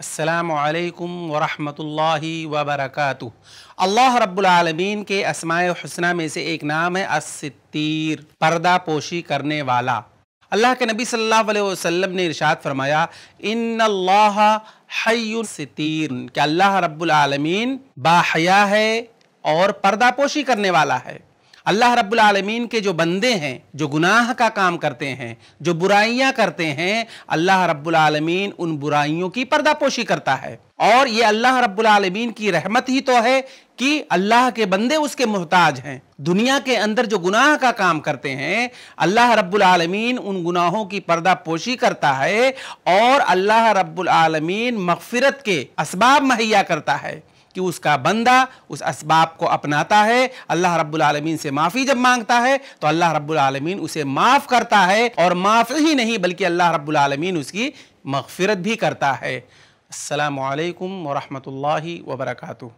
असलकम वरहमल वबरक अल्लाह रब्लमीन के असमाय हसना में से एक नाम है अस्तिर पर्दा पोशी करने वाला अल्लाह के नबी सल्लल्लाहु अलैहि वसल्लम ने इरशाद फरमाया इन अल्लाह क्या कि अल्लाह रब्लमीन बाहया है और पर्दा पोशी करने वाला है अल्लाह रब्बुल आलमीन के जो बंदे हैं जो गुनाह का काम करते हैं जो बुराइयां करते हैं अल्लाह रब्बुल आलमीन उन बुराइयों की पर्दापोशी करता है और ये अल्लाह रब्बुल आलमीन की रहमत ही तो है कि अल्लाह के बंदे उसके मोहताज हैं दुनिया के अंदर जो गुनाह का काम करते हैं अल्लाह रब्बुल आलमीन उन गुनाहों की पर्दापोशी करता है और अल्लाह रब्बुल आलमीन मगफिरत के इसबाब मुहैया करता है कि उसका बंदा उस इसबाब को अपनाता है अल्लाह रब्बुल से माफ़ी जब मांगता है तो अल्लाह रब्बुल उसे माफ़ करता है और माफ़ ही नहीं बल्कि अल्लाह रब्बुल उसकी मगफरत भी करता है असलकम वरहमल वबरकू